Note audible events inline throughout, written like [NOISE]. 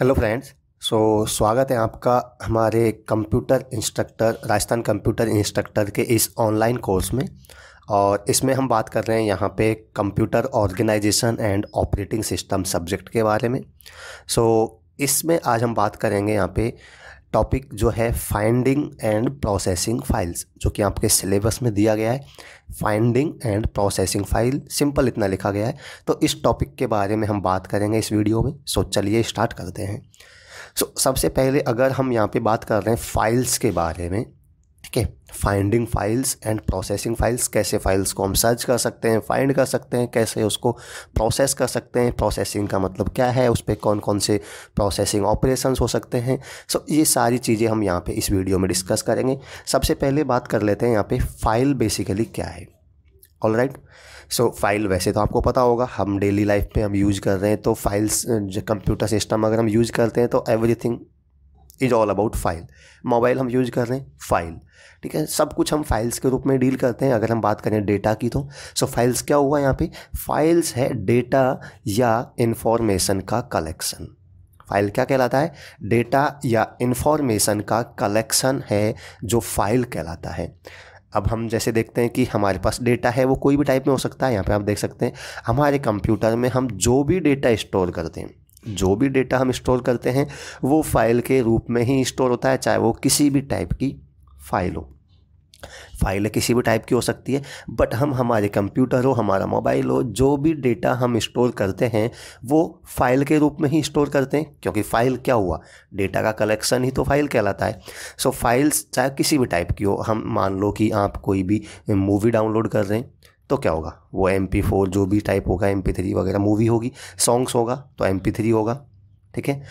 Hello friends so स्वागत है आपका हमारे computer instructor Rajasthan computer instructor के इस ऑनलाइन कोर्स में और इसमें हम बात कर रहे हैं यहाँ पे computer organisation and operating system subject के बारे में सो so, इसमें आज हम बात करेंगे यहाँ पे टॉपिक जो है फाइंडिंग एंड प्रोसेसिंग फाइल्स जो कि आपके सिलेबस में दिया गया है finding and processing file simple इतना लिखा गया है तो इस टॉपिक के बारे में हम बात करेंगे इस वीडियो में सो चलिए स्टार्ट करते हैं सो सबसे पहले अगर हम यहाँ पे बात कर रहे हैं फाइल्स के बारे में ठीक है finding files and processing files कैसे फाइल्स को हम सर्च कर सकते हैं फाइंड कर सकते हैं कैसे उसको प्रोसेस कर सकते हैं प्रोसेसिंग का मतलब क्या है उस पर कौन कौन से प्रोसेसिंग ऑपरेशन हो सकते हैं सो ये सारी चीज़ें हम यहाँ पे इस वीडियो में डिस्कस करेंगे सबसे पहले बात कर लेते हैं यहाँ पे फाइल बेसिकली क्या है ऑल राइट सो फाइल वैसे तो आपको पता होगा हम डेली लाइफ में हम यूज़ कर रहे हैं तो फाइल्स कंप्यूटर सिस्टम अगर हम यूज़ करते हैं तो everything is all about file mobile हम यूज कर रहे हैं फाइल ठीक है सब कुछ हम फाइल्स के रूप में डील करते हैं अगर हम बात करें डेटा की तो सो so, फाइल्स क्या हुआ यहाँ पे फाइल्स है डेटा या इन्फॉर्मेशन का कलेक्शन फाइल क्या कहलाता है डेटा या इन्फॉर्मेशन का कलेक्शन है जो फाइल कहलाता है अब हम जैसे देखते हैं कि हमारे पास डेटा है वो कोई भी टाइप में हो सकता है यहाँ पे आप देख सकते हैं हमारे कंप्यूटर में हम जो भी डेटा स्टोर करते हैं जो भी डेटा हम स्टोर करते हैं वो फाइल के रूप में ही स्टोर होता है चाहे वो किसी भी टाइप की फाइल हो फाइल किसी भी टाइप की हो सकती है बट हम हमारे कंप्यूटर हो हमारा मोबाइल हो जो भी डेटा हम स्टोर करते हैं वो फाइल के रूप में ही स्टोर करते हैं क्योंकि फ़ाइल क्या हुआ डेटा का कलेक्शन ही तो फाइल कहलाता है सो so, फाइल्स चाहे किसी भी टाइप की हो हम मान लो कि आप कोई भी मूवी डाउनलोड कर रहे हैं तो क्या होगा वो एम पी फोर जो भी टाइप होगा एम पी थ्री वगैरह मूवी होगी सॉन्ग्स होगा तो एम पी थ्री होगा ठीक है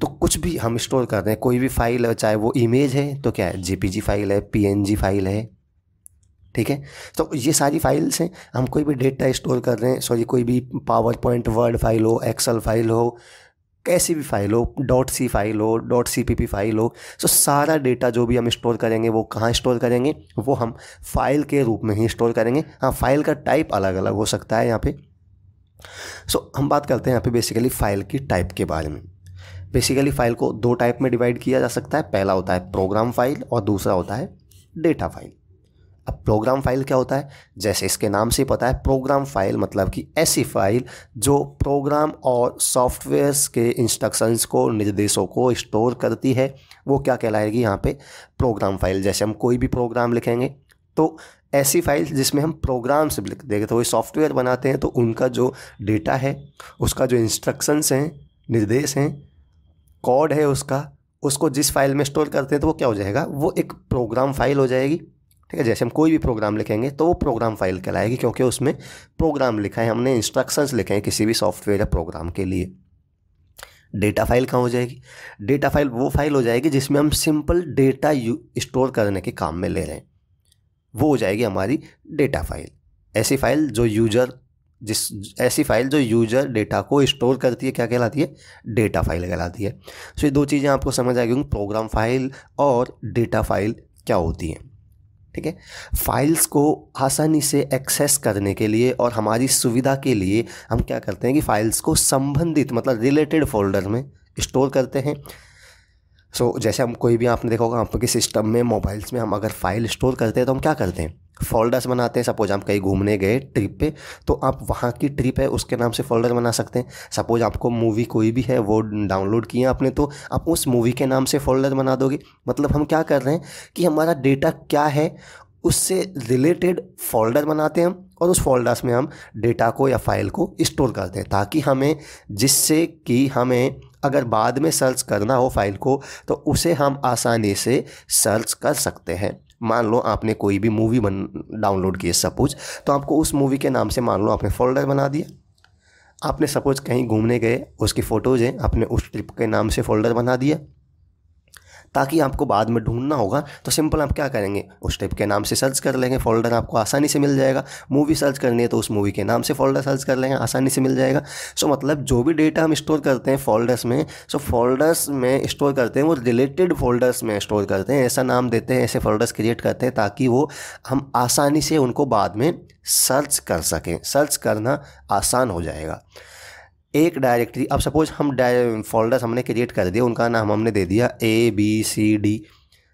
तो कुछ भी हम स्टोर कर रहे हैं कोई भी फाइल है चाहे वो इमेज है तो क्या है जेपीजी फाइल है पीएनजी फाइल है ठीक है तो ये सारी फाइल्स हैं हम कोई भी डेटा स्टोर कर रहे हैं सॉरी कोई भी पावर पॉइंट वर्ड फाइल हो एक्सल फाइल हो कैसी भी फाइल हो डॉट सी फाइल हो dot C P P file हो सो सारा डेटा जो भी हम स्टोर करेंगे वो कहाँ स्टोर करेंगे वो हम फाइल के रूप में ही स्टोर करेंगे हाँ फाइल का टाइप अलग अलग हो सकता है यहाँ पे सो so, हम बात करते हैं यहाँ पे बेसिकली फ़ाइल की टाइप के बारे में बेसिकली फ़ाइल को दो टाइप में डिवाइड किया जा सकता है पहला होता है प्रोग्राम फाइल और दूसरा होता है डेटा फाइल अब प्रोग्राम फाइल क्या होता है जैसे इसके नाम से पता है प्रोग्राम फाइल मतलब कि ऐसी फाइल जो प्रोग्राम और सॉफ्टवेयर्स के इंस्ट्रक्शंस को निर्देशों को स्टोर करती है वो क्या कहलाएगी यहाँ पे प्रोग्राम फाइल जैसे हम कोई भी प्रोग्राम लिखेंगे तो ऐसी फाइल जिसमें हम प्रोग्राम्स देखते तो हुए सॉफ्टवेयर बनाते हैं तो उनका जो डेटा है उसका जो इंस्ट्रक्शंस हैं निर्देश हैं कोड है उसका उसको जिस फाइल में स्टोर करते हैं तो वो क्या हो जाएगा वो एक प्रोग्राम फाइल हो जाएगी ठीक है जैसे हम कोई भी प्रोग्राम लिखेंगे तो वो प्रोग्राम फाइल कहलाएगी क्योंकि उसमें प्रोग्राम लिखा है हमने इंस्ट्रक्शंस लिखे हैं किसी भी सॉफ्टवेयर या प्रोग्राम के लिए डेटा फाइल कहाँ हो जाएगी डेटा फाइल वो फाइल हो जाएगी जिसमें हम सिंपल डेटा स्टोर करने के काम में ले रहे हैं वो हो जाएगी हमारी डेटा फाइल ऐसी फाइल जो यूजर जिस ऐसी फाइल जो यूजर डेटा को स्टोर करती है क्या कहलाती है डेटा फाइल कहलाती है सो तो ये दो चीज़ें आपको समझ आ गई होंगी प्रोग्राम फाइल और डेटा फाइल क्या होती हैं ठीक है फाइल्स को आसानी से एक्सेस करने के लिए और हमारी सुविधा के लिए हम क्या करते हैं कि फाइल्स को संबंधित मतलब रिलेटेड फोल्डर में स्टोर करते हैं सो so, जैसे हम कोई भी आपने देखा होगा आपके सिस्टम में मोबाइल्स में हम अगर फाइल स्टोर करते हैं तो हम क्या करते हैं फोल्डर्स बनाते हैं सपोज हम कहीं घूमने गए ट्रिप पे तो आप वहाँ की ट्रिप है उसके नाम से फोल्डर बना सकते हैं सपोज आपको मूवी कोई भी है वो डाउनलोड किया आपने तो आप उस मूवी के नाम से फोल्डर बना दोगे मतलब हम क्या कर रहे हैं कि हमारा डेटा क्या है उससे रिलेटेड फोल्डर बनाते हैं हम और उस फोल्डर्स में हम डेटा को या फाइल को स्टोर करते हैं ताकि हमें जिससे कि हमें अगर बाद में सर्च करना हो फाइल को तो उसे हम आसानी से सर्च कर सकते हैं मान लो आपने कोई भी मूवी बन डाउनलोड किए सपोज तो आपको उस मूवी के नाम से मान लो आपने फोल्डर बना दिया आपने सपोज कहीं घूमने गए उसकी फ़ोटोज़ हैं आपने उस ट्रिप के नाम से फ़ोल्डर बना दिया ताकि आपको बाद में ढूंढना होगा तो सिंपल आप क्या करेंगे उस टाइप के नाम से सर्च कर लेंगे फोल्डर आपको आसानी से मिल जाएगा मूवी सर्च करनी है तो उस मूवी के नाम से फोल्डर सर्च कर लेंगे आसानी से मिल जाएगा सो मतलब जो भी डेटा हम स्टोर करते हैं फोल्डर्स में सो फोल्डर्स में स्टोर करते हैं वो रिलेटेड फोल्डर्स में स्टोर करते हैं ऐसा नाम देते हैं ऐसे फोल्डर्स क्रिएट करते हैं ताकि वो हम आसानी से उनको बाद में सर्च कर सकें सर्च करना आसान हो जाएगा एक डायरेक्टरी अब सपोज़ हम फोल्डर्स हमने क्रिएट कर दिए उनका नाम हमने दे दिया ए बी सी डी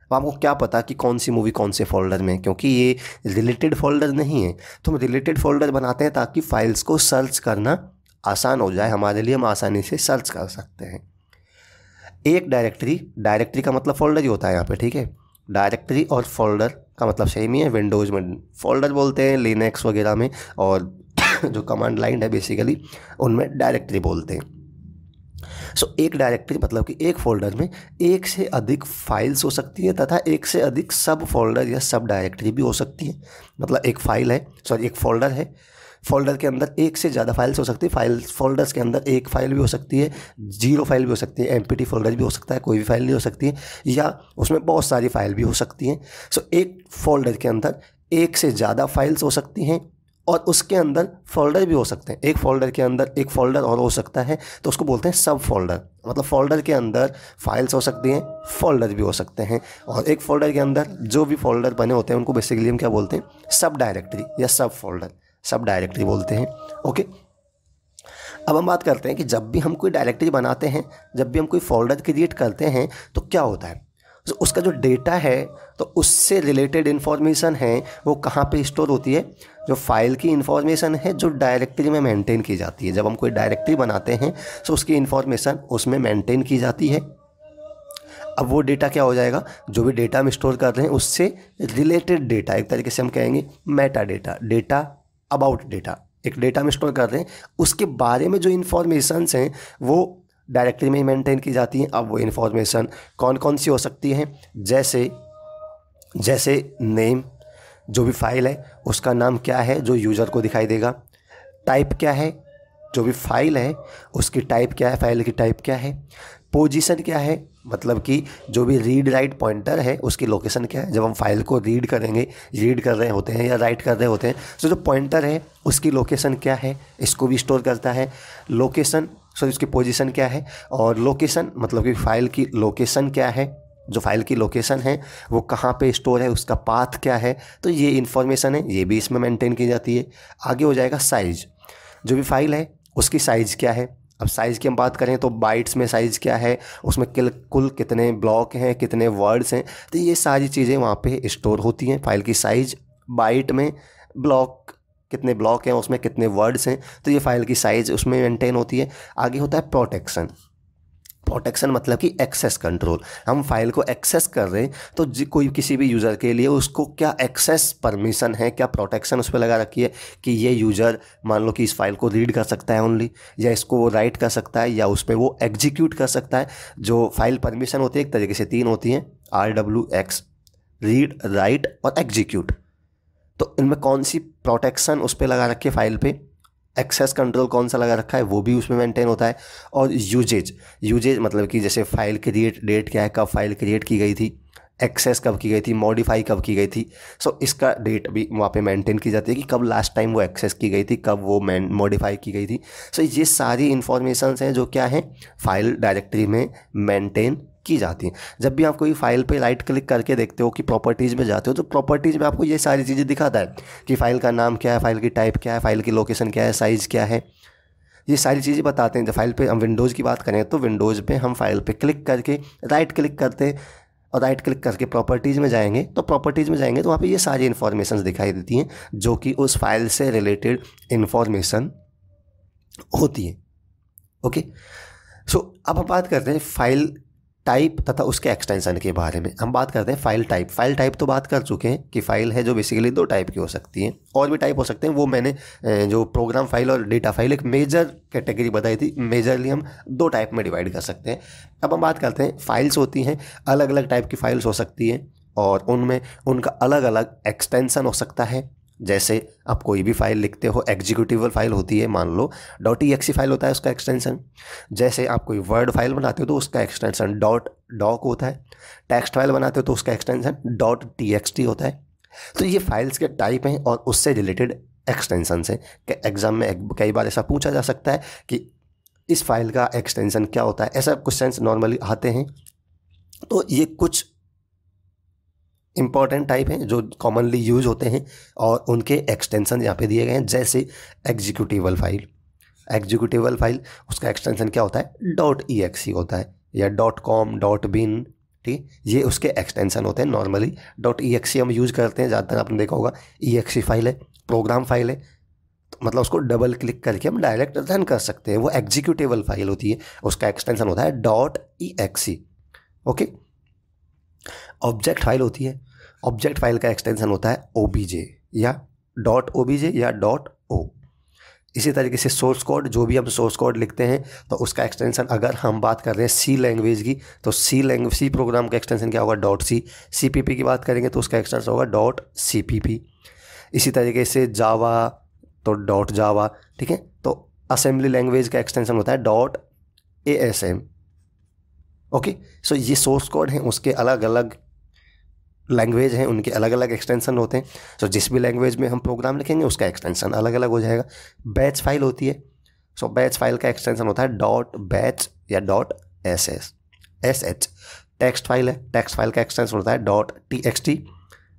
अब आपको क्या पता कि कौन सी मूवी कौन से फोल्डर में क्योंकि ये रिलेटेड फोल्डर नहीं है तो हम रिलेटेड फोल्डर बनाते हैं ताकि फाइल्स को सर्च करना आसान हो जाए हमारे लिए हम आसानी से सर्च कर सकते हैं एक डायरेक्टरी डायरेक्टरी का मतलब फोल्डर ही होता है यहाँ पे ठीक है डायरेक्टरी और फोल्डर का मतलब सेम ही है विंडोज़ में फोल्डर बोलते हैं लिनक्स वगैरह में और जो कमांड लाइन है बेसिकली उनमें डायरेक्टरी बोलते हैं सो so, एक डायरेक्टरी मतलब कि एक फोल्डर में एक से अधिक फाइल्स हो सकती है तथा एक से अधिक सब फोल्डर या सब मतलब डायरेक्टरी भी हो सकती है मतलब एक फाइल है सॉरी एक फोल्डर है फोल्डर के अंदर एक से ज़्यादा फाइल्स हो सकती है फाइल फोल्डर्स के अंदर एक फाइल भी हो सकती है जीरो फाइल भी हो सकती है एम फोल्डर भी हो सकता है कोई भी फाइल नहीं हो सकती है या उसमें बहुत सारी फाइल भी हो सकती हैं सो so, एक फोल्डर के अंदर एक से ज़्यादा फाइल्स हो सकती हैं और उसके अंदर फोल्डर भी हो सकते हैं एक फोल्डर के अंदर एक फोल्डर और हो सकता है तो उसको बोलते हैं सब फोल्डर मतलब फोल्डर के अंदर फाइल्स हो सकती हैं फोल्डर भी हो सकते हैं और एक फोल्डर के अंदर जो भी फोल्डर बने होते हैं उनको बेसिकली हम क्या बोलते हैं सब डायरेक्टरी या सब फोल्डर सब डायरेक्टरी बोलते हैं ओके अब हम बात करते हैं कि जब भी हम कोई डायरेक्टरी बनाते हैं जब भी हम कोई फोल्डर क्रिएट करते हैं तो क्या होता है उसका जो डेटा है तो उससे रिलेटेड इन्फॉर्मेशन है वो कहाँ पे स्टोर होती है जो फाइल की इन्फॉर्मेशन है जो डायरेक्टरी में मेंटेन की जाती है जब हम कोई डायरेक्टरी बनाते हैं तो उसकी इन्फॉर्मेशन उसमें मेंटेन की जाती है अब वो डेटा क्या हो जाएगा जो भी डेटा हम स्टोर कर रहे हैं उससे रिलेटेड डेटा एक तरीके से हम कहेंगे metadata data about data एक डेटा हम स्टोर कर रहे हैं उसके बारे में जो इन्फॉर्मेशन हैं वो डायरेक्टरी में मेंटेन की जाती हैं अब वो इन्फॉर्मेशन कौन कौन सी हो सकती हैं जैसे जैसे नेम जो भी फाइल है उसका नाम क्या है जो यूज़र को दिखाई देगा टाइप क्या है जो भी फाइल है उसकी टाइप क्या है फाइल की टाइप क्या है पोजीशन क्या है मतलब कि जो भी रीड राइट पॉइंटर है उसकी लोकेशन क्या है जब हम फाइल को रीड करेंगे रीड कर रहे होते हैं या राइट कर रहे होते हैं तो जो पॉइंटर है उसकी लोकेशन क्या है इसको भी स्टोर करता है लोकेशन सॉरी उसकी पोजीशन क्या है और लोकेशन मतलब कि फाइल की लोकेशन क्या है जो फाइल की लोकेशन है वो कहाँ पे स्टोर है उसका पाथ क्या है तो ये इन्फॉर्मेशन है ये भी इसमें मेंटेन की जाती है आगे हो जाएगा साइज जो भी फाइल है उसकी साइज़ क्या है अब साइज़ की हम बात करें तो बाइट्स में साइज़ क्या है उसमें किल कुल कितने ब्लॉक हैं कितने वर्ड्स हैं तो ये सारी चीज़ें वहाँ पे स्टोर होती हैं फाइल की साइज़ बाइट में ब्लॉक कितने ब्लॉक हैं उसमें कितने वर्ड्स हैं तो ये फाइल की साइज़ उसमें मेंटेन होती है आगे होता है प्रोटेक्शन प्रोटेक्शन मतलब कि एक्सेस कंट्रोल हम फाइल को एक्सेस कर रहे हैं तो कोई किसी भी यूज़र के लिए उसको क्या एक्सेस परमिशन है क्या प्रोटेक्शन उस पर लगा रखी है कि ये यूज़र मान लो कि इस फाइल को रीड कर सकता है ओनली या इसको वो राइट कर सकता है या उस पर वो एग्जीक्यूट कर सकता है जो फाइल परमिशन होती है एक तरीके से तीन होती हैं R W X read write और एग्जीक्यूट तो इनमें कौन सी प्रोटेक्शन उस पर लगा रखी है फाइल पे एक्सेस कंट्रोल कौन सा लगा रखा है वो भी उसमें मेंटेन होता है और यूजेज यूजेज मतलब कि जैसे फाइल क्रिएट डेट क्या है कब फाइल क्रिएट की गई थी एक्सेस कब की गई थी मॉडिफाई कब की गई थी सो so, इसका डेट भी वहाँ पे मेंटेन की जाती है कि कब लास्ट टाइम वो एक्सेस की गई थी कब वो मॉडिफाई की गई थी सो so, ये सारी इन्फॉर्मेशन हैं जो क्या हैं फाइल डायरेक्टरी में मेंटेन की जाती हैं जब भी आप कोई फाइल पे राइट क्लिक करके देखते हो कि प्रॉपर्टीज़ में जाते हो तो प्रॉपर्टीज़ में आपको ये सारी चीज़ें दिखाता है कि फ़ाइल का नाम क्या है फाइल की टाइप क्या है फाइल की लोकेशन क्या है साइज़ क्या है ये सारी चीज़ें बताते हैं जब फाइल पे हम विंडोज़ की बात करें तो विंडोज़ पे हम फाइल पे क्लिक करके राइट क्लिक करते हैं और राइट क्लिक करके प्रॉपर्टीज़ में जाएंगे तो प्रॉपर्टीज़ में जाएंगे तो वहाँ पे ये सारी इन्फॉर्मेशन दिखाई देती हैं जो कि उस फाइल से रिलेटेड इन्फॉर्मेशन होती है ओके सो so, अब हम बात करते हैं फाइल टाइप तथा उसके एक्सटेंशन के बारे में हम बात करते हैं फाइल टाइप फाइल टाइप तो बात कर चुके हैं कि फाइल है जो बेसिकली दो टाइप की हो सकती है और भी टाइप हो सकते हैं वो मैंने जो प्रोग्राम फाइल और डेटा फाइल एक मेजर कैटेगरी बताई थी मेजरली हम दो टाइप में डिवाइड कर सकते हैं अब हम बात करते हैं फाइल्स होती हैं अलग अलग टाइप की फाइल्स हो सकती हैं और उनमें उनका अलग अलग एक्सटेंसन हो सकता है जैसे आप कोई भी फाइल लिखते हो एग्जीक्यूटिवल फाइल होती है मान लो डॉट ई फाइल होता है उसका एक्सटेंशन जैसे आप कोई वर्ड फाइल बनाते हो तो उसका एक्सटेंशन डॉट डॉक होता है टेक्स्ट फाइल बनाते हो तो उसका extension dot T X T होता है तो ये फाइल्स के टाइप हैं और उससे रिलेटेड एक्सटेंशन से एग्ज़ाम में कई बार ऐसा पूछा जा सकता है कि इस फाइल का एक्सटेंशन क्या होता है ऐसा क्वेश्चन नॉर्मली आते हैं तो ये कुछ इंपॉर्टेंट टाइप हैं जो कॉमनली यूज होते हैं और उनके एक्सटेंशन यहाँ पे दिए गए हैं जैसे एग्जीक्यूटिवल फाइल एग्जीक्यूटिवल फाइल उसका एक्सटेंशन क्या होता है डॉट ई एक्स होता है या डॉट कॉम डॉट बिन ठीक ये उसके एक्सटेंसन होते हैं नॉर्मली डॉट ई एक्स हम यूज़ करते हैं ज़्यादातर आपने देखा होगा ई एक्स फाइल है प्रोग्राम फाइल है तो मतलब उसको डबल क्लिक करके हम डायरेक्ट रन कर सकते हैं वो एग्जीक्यूटिवल फाइल होती है उसका एक्सटेंशन होता है dot E X okay object file होती है ऑब्जेक्ट फाइल का एक्सटेंशन होता है ओ या डॉट ओ या डॉट ओ इसी तरीके से सोर्स कोड जो भी हम सोर्स कोड लिखते हैं तो उसका एक्सटेंशन अगर हम बात कर रहे हैं सी लैंग्वेज की तो सी लैंग्वेज सी प्रोग्राम का एक्सटेंशन क्या होगा dot C C P P की बात करेंगे तो उसका एक्सटेंशन होगा डॉट सी पी पी इसी तरीके से जावा तो डॉट जावा ठीक है तो असेंबली लैंग्वेज का एक्सटेंशन होता है dot A S M okay so ये सोर्स कोड हैं उसके अलग अलग लैंग्वेज हैं उनके अलग अलग एक्सटेंशन होते हैं सो so, जिस भी लैंग्वेज में हम प्रोग्राम लिखेंगे उसका एक्सटेंशन अलग अलग हो जाएगा बैच फाइल होती है सो so, बैच फाइल का एक्सटेंशन होता है डॉट बैच या dot S S S H text file है टेक्स्ट फाइल का एक्सटेंशन होता है डॉट टी एक्स टी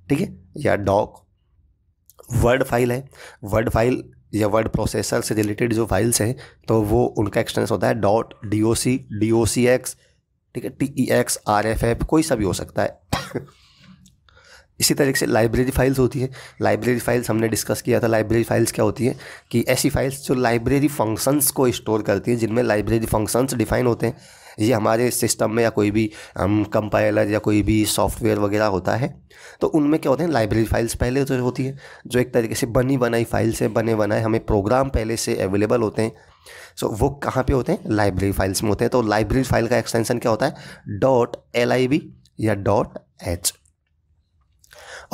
ठीक है या डॉक वर्ड फाइल है वर्ड फाइल या वर्ड प्रोसेसर से रिलेटेड जो फाइल्स हैं तो वो उनका एक्सटेंस होता है dot D O C D O C X ठीक है T E X R F F कोई सा भी हो सकता है [COUGHS] इसी तरीके से लाइब्रेरी फाइल्स होती है लाइब्रेरी फाइल्स हमने डिस्कस किया था लाइब्रेरी फाइल्स क्या होती है कि ऐसी फाइल्स जो लाइब्रेरी फंक्शंस को स्टोर करती है जिनमें लाइब्रेरी फंक्शंस डिफाइन होते हैं ये हमारे सिस्टम में या कोई भी हम कंपाइलर या कोई भी सॉफ्टवेयर वगैरह होता है तो उनमें क्या होते हैं लाइब्रेरी फाइल्स पहले तो होती है जो एक तरीके से बनी बनाई फाइल्स हैं बने बनाए हमें प्रोग्राम पहले से अवेलेबल होते हैं सो so, वो कहाँ पे होते हैं लाइब्रेरी फाइल्स में होते हैं तो लाइब्रेरी फाइल का एक्सटेंशन क्या होता है डॉट एल आई बी या डॉट एच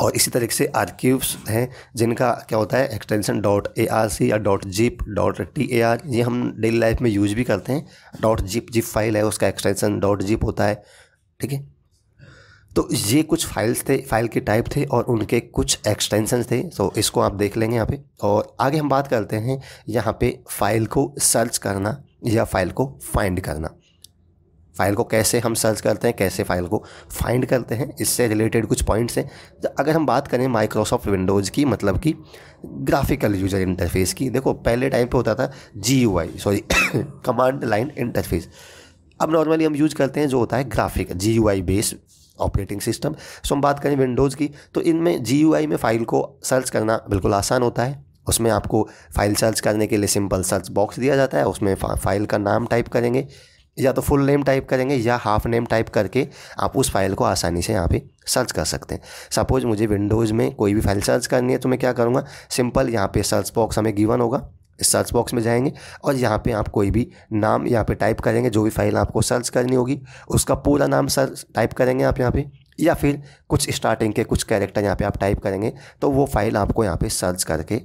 और इसी तरीके से आर्कीव्स हैं जिनका क्या होता है extension dot A R C या dot zip dot T A R ये हम डेली लाइफ में यूज भी करते हैं डॉट जिप जिप फाइल है उसका एक्सटेंशन डॉट जिप होता है ठीक है तो ये कुछ फाइल्स थे फाइल के टाइप थे और उनके कुछ एक्सटेंशन थे सो तो इसको आप देख लेंगे यहाँ पे और आगे हम बात करते हैं यहाँ पे फाइल को सर्च करना या फाइल को फाइंड करना फाइल को कैसे हम सर्च करते हैं कैसे फाइल को फाइंड करते हैं इससे रिलेटेड कुछ पॉइंट्स हैं तो अगर हम बात करें माइक्रोसॉफ्ट विंडोज़ की मतलब कि ग्राफिकल यूजर इंटरफेस की देखो पहले टाइम पे होता था G sorry command line interface अब नॉर्मली हम यूज करते हैं जो होता है graphic G U I based operating system so हम बात करें विंडोज़ की तो इनमें जी में फ़ाइल को सर्च करना बिल्कुल आसान होता है उसमें आपको फ़ाइल सर्च करने के लिए सिंपल सर्च बॉक्स दिया जाता है उसमें फ़ाइल का नाम टाइप करेंगे या तो फुल नेम टाइप करेंगे या हाफ नेम टाइप करके आप उस फाइल को आसानी से यहाँ पे सर्च कर सकते हैं सपोज़ मुझे विंडोज़ में कोई भी फाइल सर्च करनी है तो मैं क्या करूँगा सिंपल यहाँ पे सर्च बॉक्स हमें गिवन होगा सर्च बॉक्स में जाएंगे और यहाँ पे आप कोई भी नाम यहाँ पे टाइप करेंगे जो भी फाइल आपको सर्च करनी होगी उसका पूरा नाम सर्च टाइप करेंगे आप यहाँ पे या फिर कुछ स्टार्टिंग के कुछ कैरेक्टर यहाँ पे आप टाइप करेंगे तो वो फाइल आपको यहाँ पे सर्च करके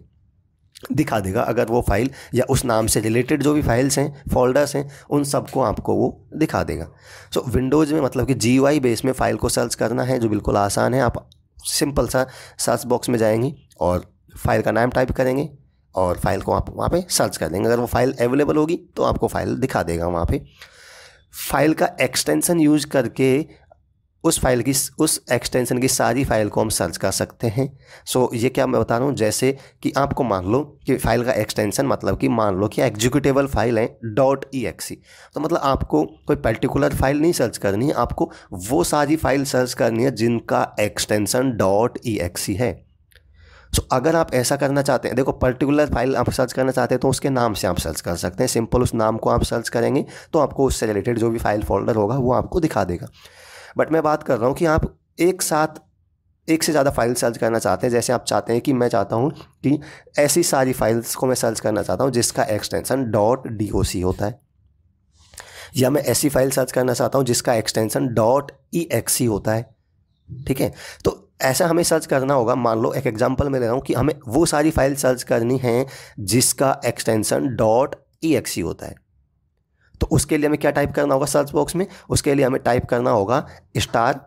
दिखा देगा अगर वो फाइल या उस नाम से रिलेटेड जो भी फाइल्स हैं फोल्डर्स हैं उन सबको आपको वो दिखा देगा सो so, विंडोज़ में मतलब कि जी बेस में फ़ाइल को सर्च करना है जो बिल्कुल आसान है आप सिंपल सा सर्च बॉक्स में जाएंगी और फाइल का नाम टाइप करेंगे और फाइल को आप वहाँ पे सर्च कर देंगे अगर वो फाइल अवेलेबल होगी तो आपको फाइल दिखा देगा वहाँ पे फाइल का एक्सटेंशन यूज करके उस फाइल की उस एक्सटेंशन की सारी फाइल को हम सर्च कर सकते हैं सो ये क्या मैं बता रहा हूँ जैसे कि आपको मान लो कि फाइल का एक्सटेंशन मतलब कि मान लो कि एग्जीक्यूटेबल फाइल है डॉट ई एक्सी तो मतलब आपको कोई पर्टिकुलर फाइल नहीं सर्च करनी है आपको वो सारी फाइल सर्च करनी है जिनका एक्सटेंशन डॉट ई एक्सी है सो so, अगर आप ऐसा करना चाहते हैं देखो पर्टिकुलर फाइल आप सर्च करना चाहते हैं तो उसके नाम से आप सर्च कर सकते हैं सिंपल उस नाम को आप सर्च करेंगे तो आपको उससे रिलेटेड जो भी फाइल फोल्डर होगा वो आपको दिखा देगा बट मैं बात कर रहा हूँ कि आप एक साथ एक से ज़्यादा फाइल सर्च करना चाहते हैं जैसे आप चाहते हैं कि मैं चाहता हूँ कि ऐसी सारी फाइल्स को मैं सर्च करना चाहता हूँ जिसका एक्सटेंसन डॉट डी होता है या मैं ऐसी फाइल सर्च करना चाहता हूँ जिसका एक्सटेंसन डॉट ई होता है ठीक है तो ऐसा हमें सर्च करना होगा मान लो एक एग्जांपल में ले रहा हूँ कि हमें वो सारी फाइल सर्च करनी है जिसका एक्सटेंशन डॉट ई होता है तो उसके लिए हमें क्या टाइप करना होगा सर्च बॉक्स में उसके लिए हमें टाइप करना होगा star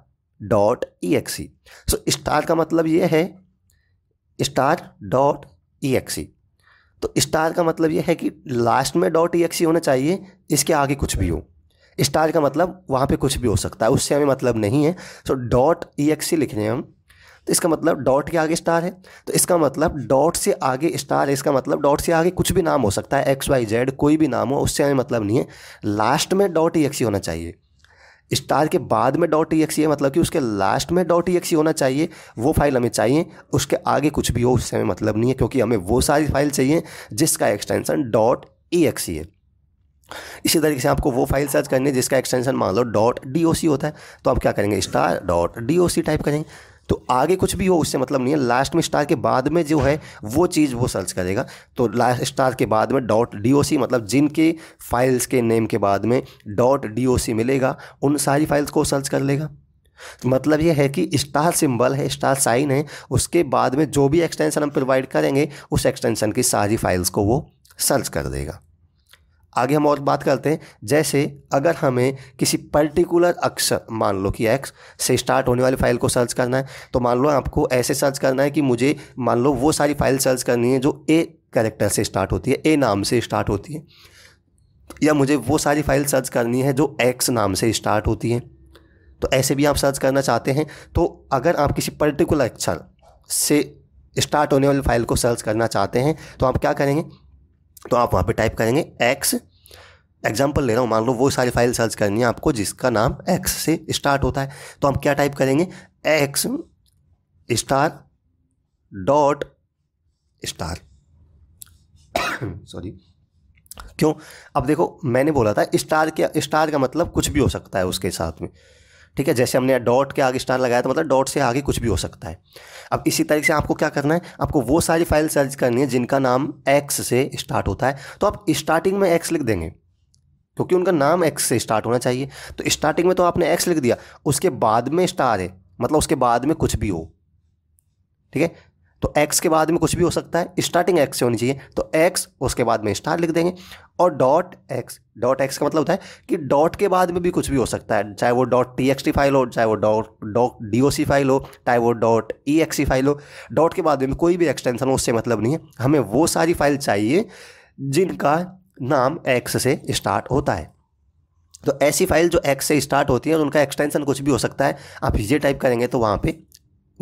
dot E X so star का मतलब ये है स्टार डॉट ई एक्स तो स्टार का मतलब ये है कि लास्ट में डॉट ई एक्स होना चाहिए इसके आगे कुछ भी हो स्टार का मतलब वहाँ पे कुछ भी हो सकता है उससे हमें मतलब नहीं है सो डॉट ई एक्स लिख रहे हैं हम तो इसका मतलब डॉट के आगे स्टार है तो इसका मतलब डॉट से आगे स्टार है इसका मतलब डॉट से आगे कुछ भी नाम हो सकता है एक्स वाई जेड कोई भी नाम हो उससे हमें मतलब नहीं है लास्ट में dot E e X E e होना चाहिए स्टार के बाद में डॉट ई e एक्सी है मतलब कि उसके लास्ट में डॉट ई एक्सी होना चाहिए वो फाइल हमें चाहिए उसके आगे कुछ भी हो उससे हमें मतलब नहीं है क्योंकि हमें वो सारी फाइल चाहिए जिसका एक्सटेंशन डॉट ई एक्सी है इसी तरीके से आपको वो फाइल सर्च करनी है जिसका एक्सटेंशन मान लो डॉट डी ओ सी होता है तो आप क्या करेंगे star dot D O C type करेंगे तो आगे कुछ भी हो उससे मतलब नहीं है लास्ट में स्टार के बाद में जो है वो चीज़ वो सर्च करेगा तो लास्ट स्टार के बाद में डॉट डी मतलब जिनके फाइल्स के नेम के बाद में डॉट डी मिलेगा उन सारी फाइल्स को सर्च कर लेगा मतलब ये है कि स्टार सिंबल है स्टार साइन है उसके बाद में जो भी एक्सटेंशन हम प्रोवाइड करेंगे उस एक्सटेंशन की सारी फाइल्स को वो सर्च कर देगा आगे हम और बात करते हैं जैसे अगर हमें किसी पर्टिकुलर अक्षर मान लो कि एक्स से स्टार्ट होने वाली फाइल को सर्च करना है तो मान लो आपको ऐसे सर्च करना है कि मुझे मान लो वो सारी फाइल सर्च करनी है जो ए कैरेक्टर से स्टार्ट होती है ए नाम से स्टार्ट होती है या मुझे वो सारी फाइल सर्च करनी है जो एक्स नाम से स्टार्ट होती है तो ऐसे भी आप सर्च करना चाहते हैं तो अगर आप किसी पर्टिकुलर अक्षर से स्टार्ट होने वाली फाइल को सर्च करना चाहते हैं तो आप क्या करेंगे तो आप वहाँ पे टाइप करेंगे एक्स एग्जाम्पल ले रहा हूँ मान लो वो सारी फाइल सर्च करनी है आपको जिसका नाम एक्स से स्टार्ट होता है तो हम क्या टाइप करेंगे X star dot star sorry क्यों अब देखो मैंने बोला था स्टार के स्टार का मतलब कुछ भी हो सकता है उसके साथ में ठीक है जैसे हमने डॉट के आगे स्टार लगाया तो मतलब डॉट से आगे कुछ भी हो सकता है अब इसी तरीके से आपको क्या करना है आपको वो सारी फाइल सर्च करनी है जिनका नाम एक्स से स्टार्ट होता है तो आप स्टार्टिंग में एक्स लिख देंगे क्योंकि उनका नाम एक्स से स्टार्ट होना चाहिए तो स्टार्टिंग में तो आपने एक्स लिख दिया उसके बाद में स्टार है मतलब उसके बाद में कुछ भी हो ठीक है तो एक्स के बाद में कुछ भी हो सकता है स्टार्टिंग एक्स से होनी चाहिए तो एक्स उसके बाद में स्टार लिख देंगे और डॉट एक्स डॉट एक्स का मतलब होता है कि डॉट के बाद में भी कुछ भी हो सकता है चाहे वो dot T X T file हो चाहे वो dot dot D O C file हो चाहे वो dot E X C file हो डॉट के बाद में कोई भी एक्सटेंशन हो उससे मतलब नहीं है हमें वो सारी फाइल चाहिए जिनका नाम एक्स से स्टार्ट होता है तो ऐसी फाइल जो एक्स से स्टार्ट होती है उनका एक्सटेंशन कुछ भी हो सकता है आप ये टाइप करेंगे तो वहाँ पे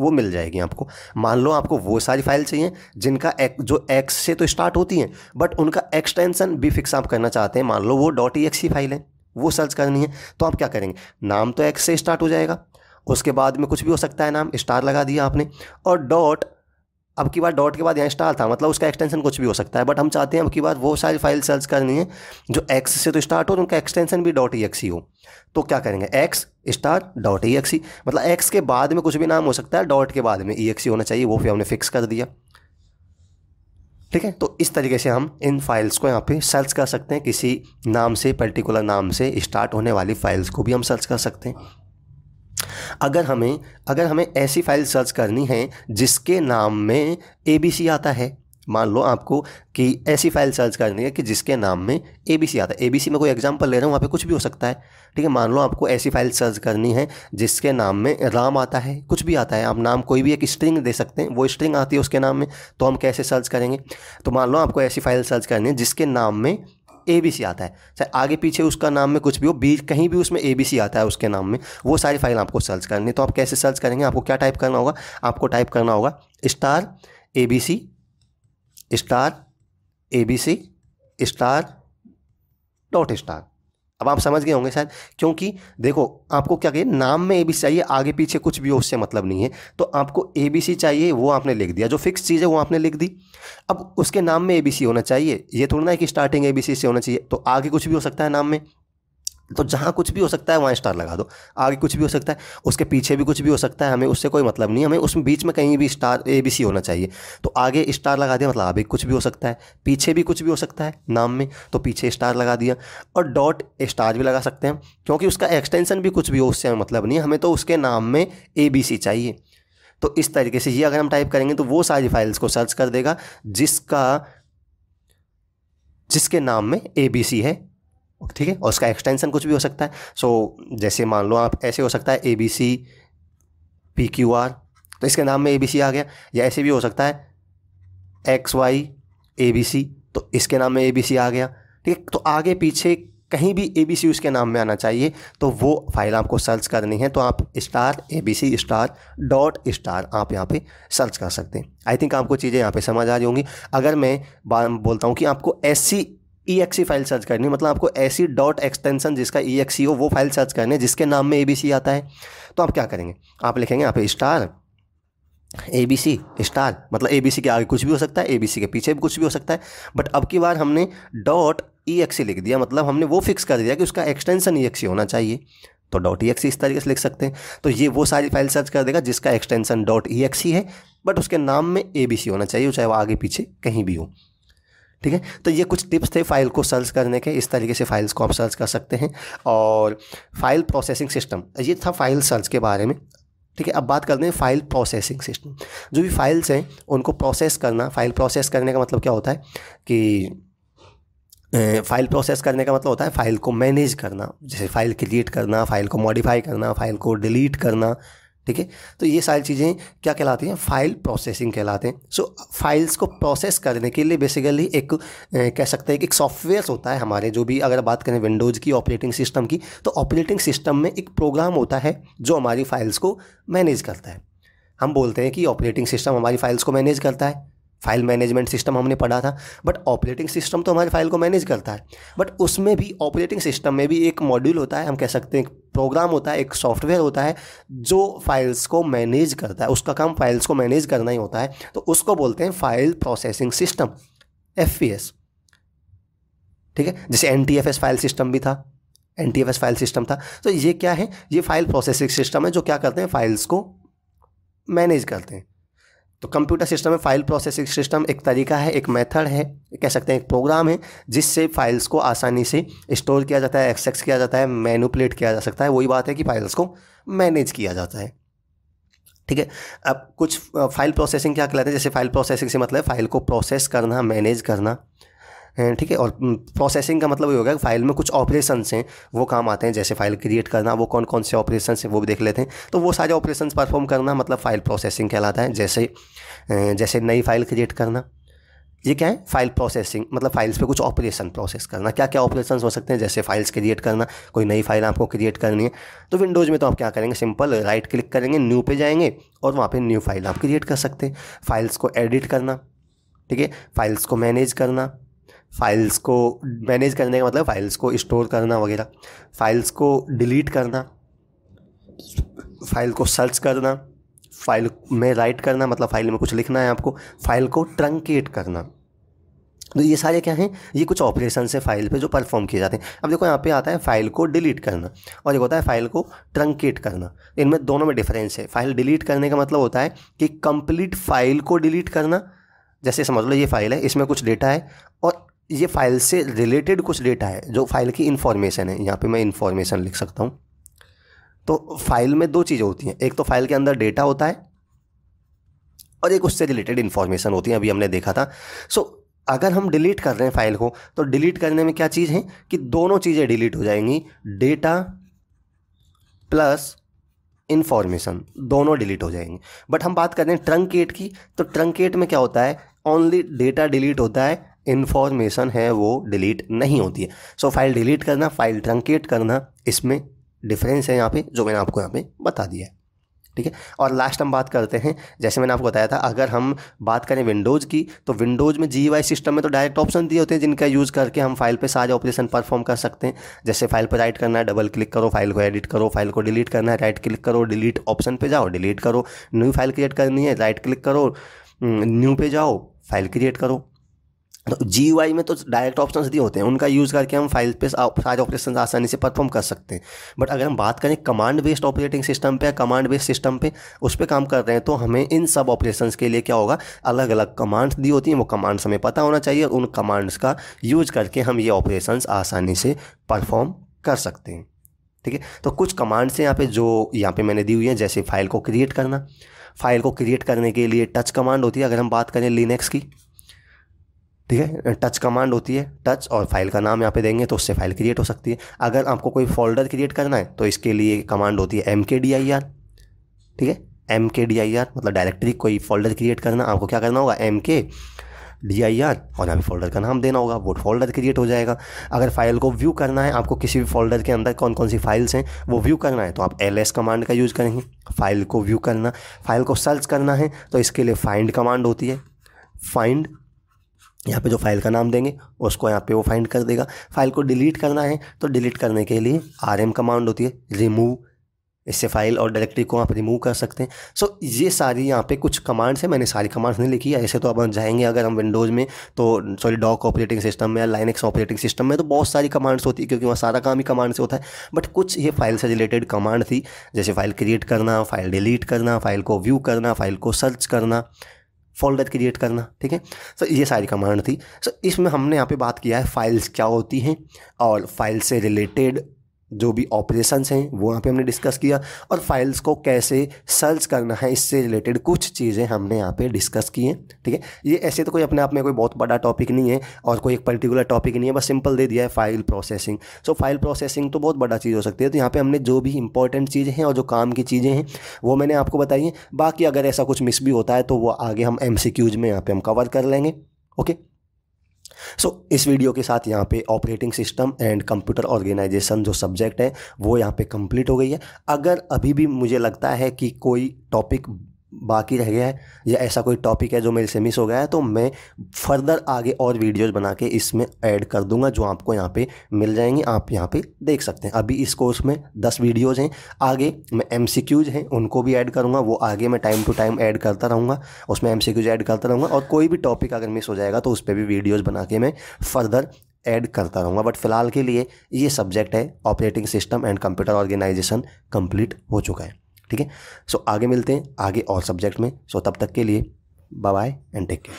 वो मिल जाएगी आपको मान लो आपको वो सारी फाइल चाहिए जिनका एक, जो एक्स से तो स्टार्ट होती है बट उनका एक्सटेंशन भी फिक्स आप करना चाहते हैं मान लो वो डॉट ई एक्स ही फाइल है वो सर्च करनी है तो आप क्या करेंगे नाम तो एक्स से स्टार्ट हो जाएगा उसके बाद में कुछ भी हो सकता है नाम स्टार लगा दिया आपने और डॉट अब की बार डॉट के बाद यहाँ स्टार था मतलब उसका एक्सटेंशन कुछ भी हो सकता है बट हम चाहते हैं अब की बार वो सारी फाइल सर्च करनी है जो एक्स से तो स्टार्ट हो उनका एक्सटेंशन भी डॉट ई हो तो क्या करेंगे एक्स स्टार डॉट ई मतलब एक्स के बाद में कुछ भी नाम हो सकता है डॉट के बाद में ई होना चाहिए वो फिर हमने फिक्स कर दिया ठीक है तो इस तरीके से हम इन फाइल्स को यहाँ पे सर्च कर सकते हैं किसी नाम से पर्टिकुलर नाम से स्टार्ट होने वाली फाइल्स को भी हम सर्च कर सकते हैं अगर हमें अगर हमें ऐसी फाइल सर्च करनी है जिसके नाम में ए आता है मान लो आपको कि ऐसी फाइल सर्च करनी है कि जिसके नाम में ए आता है ए में कोई एग्जाम्पल ले रहा हूँ वहाँ पे कुछ भी हो सकता है ठीक है मान लो आपको ऐसी फाइल सर्च करनी है जिसके नाम में राम आता है कुछ भी आता है आप नाम कोई भी एक स्ट्रिंग दे सकते हैं वो स्ट्रिंग आती है उसके नाम में तो हम कैसे सर्च करेंगे तो मान लो आपको ऐसी फाइल सर्च करनी है जिसके नाम में ए बी सी आता है चाहे आगे पीछे उसका नाम में कुछ भी हो बी कहीं भी उसमें ए बी सी आता है उसके नाम में वो सारी फाइल आपको सर्च करनी तो आप कैसे सर्च करेंगे आपको क्या टाइप करना होगा आपको टाइप करना होगा star A B C star A B C star dot star अब आप समझ गए होंगे शायद क्योंकि देखो आपको क्या कहिए नाम में ए बी सी चाहिए आगे पीछे कुछ भी हो उससे मतलब नहीं है तो आपको ए बी सी चाहिए वो आपने लिख दिया जो फिक्स चीज़ है वो आपने लिख दी अब उसके नाम में ए बी सी होना चाहिए ये थोड़ा ना है कि स्टार्टिंग ए बी सी से होना चाहिए तो आगे कुछ भी हो सकता है नाम में तो जहाँ कुछ भी हो सकता है वहाँ स्टार लगा दो आगे कुछ भी हो सकता है उसके पीछे भी कुछ भी हो सकता है हमें उससे कोई मतलब नहीं हमें उसमें बीच में कहीं भी स्टार ए बी सी होना चाहिए तो आगे स्टार लगा दिया मतलब आगे कुछ भी हो सकता है पीछे भी कुछ भी हो सकता है नाम में तो पीछे स्टार लगा दिया और डॉट स्टार भी लगा सकते हैं क्योंकि उसका एक्सटेंशन भी कुछ भी हो उससे हमें मतलब नहीं हमें तो उसके नाम में ए बी सी चाहिए तो इस तरीके से ये अगर हम टाइप करेंगे तो वो सारी फाइल्स को सर्च कर देगा जिसका जिसके नाम में ए बी सी है ठीक है और उसका एक्सटेंशन कुछ भी हो सकता है सो so, जैसे मान लो आप ऐसे हो सकता है A B C P Q R तो इसके नाम में ए बी सी आ गया या ऐसे भी हो सकता है X Y A B C तो इसके नाम में ए बी सी आ गया ठीक है तो आगे पीछे कहीं भी ए बी सी उसके नाम में आना चाहिए तो वो फाइल आपको सर्च करनी है तो आप star A B C star dot star आप यहाँ पे सर्च कर सकते हैं आई थिंक आपको चीज़ें यहाँ पे समझ आ रही होंगी अगर मैं बोलता हूँ कि आपको ऐसी ई फाइल सर्च करनी है मतलब आपको ऐसी डॉट एक्सटेंशन जिसका ई e e हो वो फाइल सर्च करनी है जिसके नाम में ए आता है तो आप क्या करेंगे आप लिखेंगे यहाँ पे star A B C star मतलब ए बी सी के आगे कुछ भी हो सकता है ए बी सी के पीछे भी कुछ भी हो सकता है बट अब की बार हमने डॉट ई एक्सी लिख दिया मतलब हमने वो फिक्स कर दिया कि उसका एक्सटेंशन ई एक्सी होना चाहिए तो डॉट ई एक्सी इस तरीके से लिख सकते हैं तो ये वो सारी फाइल सर्च कर देगा जिसका एक्सटेंशन डॉट ई एक्सी है बट उसके नाम में ए बी सी होना चाहिए चाहे वो आगे पीछे कहीं भी हो ठीक है तो ये कुछ टिप्स थे फाइल को सर्च करने के इस तरीके से फाइल्स को आप सर्च कर सकते हैं और फाइल प्रोसेसिंग सिस्टम ये था फाइल सर्च के बारे में ठीक है अब बात करते हैं फाइल प्रोसेसिंग सिस्टम जो भी फाइल्स हैं उनको प्रोसेस करना फाइल प्रोसेस करने का मतलब क्या होता है कि फाइल प्रोसेस करने का मतलब होता है फाइल को मैनेज करना जैसे फाइल क्रिएट करना फाइल को मॉडिफाई करना फाइल को डिलीट करना ठीक है तो ये सारी चीज़ें क्या कहलाती हैं फाइल प्रोसेसिंग कहलाते हैं सो फाइल्स को प्रोसेस करने के लिए बेसिकली एक ए, कह सकते हैं कि एक सॉफ्टवेयर होता है हमारे जो भी अगर बात करें विंडोज़ की ऑपरेटिंग सिस्टम की तो ऑपरेटिंग सिस्टम में एक प्रोग्राम होता है जो हमारी फाइल्स को मैनेज करता है हम बोलते हैं कि ऑपरेटिंग सिस्टम हमारी फाइल्स को मैनेज करता है फाइल मैनेजमेंट सिस्टम हमने पढ़ा था बट ऑपरेटिंग सिस्टम तो हमारे फाइल को मैनेज करता है बट उसमें भी ऑपरेटिंग सिस्टम में भी एक मॉड्यूल होता है हम कह सकते हैं एक प्रोग्राम होता है एक सॉफ्टवेयर होता है जो फाइल्स को मैनेज करता है उसका काम फाइल्स को मैनेज करना ही होता है तो उसको बोलते हैं फाइल प्रोसेसिंग सिस्टम एफ ठीक है जैसे एन फाइल सिस्टम भी था एन फाइल सिस्टम था तो ये क्या है ये फाइल प्रोसेसिंग सिस्टम है जो क्या करते हैं फाइल्स को मैनेज करते हैं तो कंप्यूटर सिस्टम में फाइल प्रोसेसिंग सिस्टम एक तरीका है एक मेथड है कह सकते हैं एक प्रोग्राम है जिससे फाइल्स को आसानी से स्टोर किया जाता है एक्सेस किया जाता है मैनुपलेट किया जा सकता है वही बात है कि फाइल्स को मैनेज किया जाता है ठीक है अब कुछ फाइल प्रोसेसिंग क्या कहलाते हैं जैसे फाइल प्रोसेसिंग से मतलब फाइल को प्रोसेस करना मैनेज करना ठीक है और प्रोसेसिंग का मतलब ये होगा कि फाइल में कुछ ऑपरेशन हैं वो काम आते हैं जैसे फाइल क्रिएट करना वो कौन कौन से ऑपरेशन हैं वो भी देख लेते हैं तो वो सारे ऑपरेशन परफॉर्म करना मतलब फाइल प्रोसेसिंग कहलाता है जैसे जैसे नई फाइल क्रिएट करना ये क्या है फाइल प्रोसेसिंग मतलब फाइल्स पे कुछ ऑपरेशन प्रोसेस करना क्या क्या ऑपरेशन हो सकते हैं जैसे फाइल्स क्रिएट करना कोई नई फाइल आपको क्रिएट करनी है तो विंडोज़ में तो आप क्या करेंगे सिंपल राइट क्लिक करेंगे न्यू पे जाएंगे और वहाँ पे न्यू फाइल आप क्रिएट कर सकते हैं फाइल्स को एडिट करना ठीक है फाइल्स को मैनेज करना फाइल्स को मैनेज करने का मतलब फाइल्स को स्टोर करना वगैरह फाइल्स को डिलीट करना फाइल को सर्च करना फाइल में राइट करना मतलब फाइल में कुछ लिखना है आपको फाइल को ट्रंकेट करना तो ये सारे क्या हैं ये कुछ ऑपरेशन है फाइल पे जो परफॉर्म किए जाते हैं अब देखो यहाँ पे आता है फाइल को डिलीट करना और एक होता है फाइल को ट्रंकेट करना इनमें दोनों में डिफरेंस है फाइल डिलीट करने का मतलब होता है कि कंप्लीट फाइल को डिलीट करना जैसे समझ लो ये फाइल है इसमें कुछ डेटा है और ये फाइल से रिलेटेड कुछ डेटा है जो फाइल की इन्फॉर्मेशन है यहाँ पे मैं इन्फॉर्मेशन लिख सकता हूँ तो फाइल में दो चीज़ें होती हैं एक तो फाइल के अंदर डेटा होता है और एक उससे रिलेटेड इन्फॉर्मेशन होती है अभी हमने देखा था सो so, अगर हम डिलीट कर रहे हैं फाइल को तो डिलीट करने में क्या चीज़ है कि दोनों चीज़ें डिलीट हो जाएंगी डेटा प्लस इन्फॉर्मेशन दोनों डिलीट हो जाएंगे बट हम बात कर रहे हैं ट्रंकेट की तो ट्रंकेट में क्या होता है ओनली डेटा डिलीट होता है इन्फॉर्मेशन है वो डिलीट नहीं होती है सो so, फाइल डिलीट करना फाइल ट्रंकेट करना इसमें डिफरेंस है यहाँ पे जो मैंने आपको यहाँ पे बता दिया है ठीक है और लास्ट हम बात करते हैं जैसे मैंने आपको बताया था अगर हम बात करें विंडोज़ की तो विंडोज़ में जी सिस्टम में तो डायरेक्ट ऑप्शन दिए होते हैं जिनका यूज़ करके हम फाइल पे सारे ऑपरेशन परफॉर्म कर सकते हैं जैसे फाइल पर राइट करना है डबल क्लिक करो फाइल को एडिट करो फाइल को डिलीट करना है राइट क्लिक करो डिलीट ऑप्शन पर जाओ डिलीट करो न्यू फाइल क्रिएट करनी है राइट क्लिक करो न्यू हम्म, पे जाओ फाइल क्रिएट करो तो जी में तो डायरेक्ट ऑप्शन दिए होते हैं उनका यूज़ करके हम फाइल पे सारे ऑपरेशन आसानी से परफॉर्म कर सकते हैं बट अगर हम बात करें कमांड बेस्ड ऑपरेटिंग सिस्टम पे या कमांड बेस्ड सिस्टम पे उस पर काम कर रहे हैं तो हमें इन सब ऑपरेशन के लिए क्या होगा अलग अलग कमांड्स दी होती हैं वो कमांड्स हमें पता होना चाहिए और उन कमांड्स का यूज करके हम ये ऑपरेशन आसानी से परफॉर्म कर सकते हैं ठीक है तो कुछ कमांड्स हैं यहाँ पे जो यहाँ पे मैंने दी हुई हैं जैसे फाइल को क्रिएट करना फाइल को क्रिएट करने के लिए टच कमांड होती है अगर हम बात करें लिनक्स की ठीक है टच कमांड होती है टच और फाइल का नाम यहाँ पे देंगे तो उससे फाइल क्रिएट हो सकती है अगर आपको कोई फोल्डर क्रिएट करना है तो इसके लिए कमांड होती है M K D I are ठीक है M K D I R मतलब डायरेक्टरी कोई फोल्डर क्रिएट करना आपको क्या करना होगा M K D I are और यहाँ पे फोल्डर का नाम देना होगा वो फोल्डर क्रिएट हो जाएगा अगर फाइल को व्यू करना है आपको किसी भी फोल्डर के अंदर कौन कौन सी फाइल्स हैं वो व्यू करना है तो आप एल एस कमांड का यूज़ करेंगे फाइल को व्यू करना फाइल को सर्च करना है तो इसके लिए फाइंड कमांड होती है फाइंड यहाँ पे जो फाइल का नाम देंगे उसको यहाँ पे वो फाइंड कर देगा फाइल को डिलीट करना है तो डिलीट करने के लिए आर कमांड होती है रिमूव इससे फाइल और डायरेक्टरी को आप रिमूव कर सकते हैं सो so, ये सारी यहाँ पे कुछ कमांड्स हैं मैंने सारी कमांड्स नहीं लिखी है ऐसे तो अब हम जाएंगे अगर हम विंडोज़ में तो सॉरी डॉक ऑपरेटिंग सिस्टम में या लाइनक्स ऑपरेटिंग सिस्टम में तो बहुत सारी कमांड्स होती है क्योंकि वहाँ सारा काम ही कमांड से होता है बट कुछ ये फाइल से रिलेटेड कमांड थी जैसे फाइल क्रिएट करना फाइल डिलीट करना फाइल को व्यू करना फाइल को सर्च करना फोल्डर क्रिएट करना ठीक है सो ये सारी कमांड थी सो इसमें हमने यहाँ पे बात किया है फाइल्स क्या होती हैं और फाइल से रिलेटेड जो भी ऑपरेशंस हैं वो यहाँ पे हमने डिस्कस किया और फाइल्स को कैसे सर्च करना है इससे रिलेटेड कुछ चीज़ें हमने यहाँ पे डिस्कस की हैं ठीक है ये ऐसे तो कोई अपने आप में कोई बहुत बड़ा टॉपिक नहीं है और कोई एक पर्टिकुलर टॉपिक नहीं है बस सिंपल दे दिया है file processing so file processing तो बहुत बड़ा चीज़ हो सकती है तो यहाँ पर हमने जो भी इंपॉर्टेंट चीज़ें हैं और जो काम की चीज़ें हैं वो मैंने आपको बताई हैं बाकी अगर ऐसा कुछ मिस भी होता है तो वो आगे हम एम में यहाँ पर हम कवर कर लेंगे ओके okay? सो so, इस वीडियो के साथ यहाँ पे operating system and computer organization जो सब्जेक्ट है वो यहाँ पे कंप्लीट हो गई है अगर अभी भी मुझे लगता है कि कोई टॉपिक बाकी रह गया है या ऐसा कोई टॉपिक है जो मेरे से मिस हो गया है तो मैं फर्दर आगे और वीडियोज़ बना के इसमें ऐड कर दूंगा जो आपको यहाँ पे मिल जाएंगी आप यहाँ पे देख सकते हैं अभी इस कोर्स में दस वीडियोज़ हैं आगे मैं एम हैं उनको भी ऐड करूँगा वो आगे मैं टाइम टू टाइम ऐड करता रहूँगा उसमें एम ऐड करता रहूँगा और कोई भी टॉपिक अगर मिस हो जाएगा तो उस पर भी वीडियोज़ बना के मैं फर्दर ऐड करता रहूँगा बट फिलहाल के लिए ये सब्जेक्ट है operating system and computer organization complete हो चुका है ठीक है सो आगे मिलते हैं आगे और सब्जेक्ट में सो तब तक के लिए बाय एंड टेक केयर